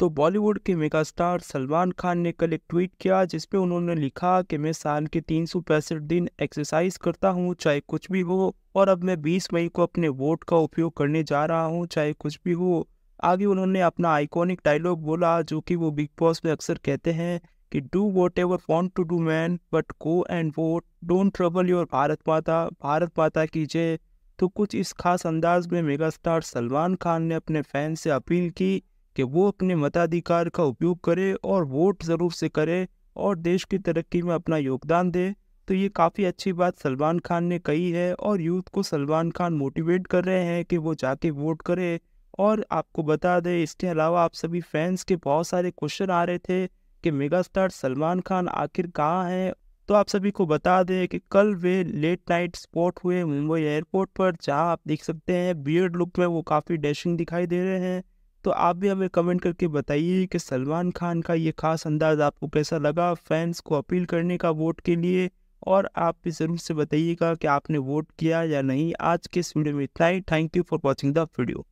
तो बॉलीवुड के mega star Salman Khan ने कल एक ट्वीट किया जिसमें उन्होंने लिखा कि मैं साल के तीन दिन एक्सरसाइज करता हूँ चाहे कुछ भी हो और अब मैं 20 मई को अपने वोट का उपयोग करने जा रहा हूँ चाहे कुछ भी हो आगे उन्होंने अपना आइकॉनिक डायलॉग बोला जो कि वो बिग बॉस में अक्सर कहते हैं कि do whatever want to do man but go and vote don't trouble your Bharat Mata Bharat माता की जय तो कुछ इस खास अंदाज में मेगा स्टार सलमान खान ने अपने फैन से अपील की कि वो अपने मताधिकार का उपयोग करे और वोट ज़रूर से करे और देश की तरक्की में अपना योगदान दे तो ये काफ़ी अच्छी बात सलमान खान ने कही है और यूथ को सलमान खान मोटिवेट कर रहे हैं कि वो जाके वोट करे और आपको बता दें इसके अलावा आप सभी फैंस के बहुत सारे क्वेश्चन आ रहे थे कि मेगा स्टार सलमान खान आखिर कहाँ हैं तो आप सभी को बता दें कि कल वे लेट नाइट स्पॉट हुए मुंबई एयरपोर्ट पर जहाँ आप देख सकते हैं बियर्ड लुक में वो काफ़ी डैशिंग दिखाई दे रहे हैं तो आप भी हमें कमेंट करके बताइए कि सलमान खान का ये खास अंदाज आपको कैसा लगा फैंस को अपील करने का वोट के लिए और आप भी ज़रूर से बताइएगा कि आपने वोट किया या नहीं आज के इस वीडियो में इतना ही thank you for watching the video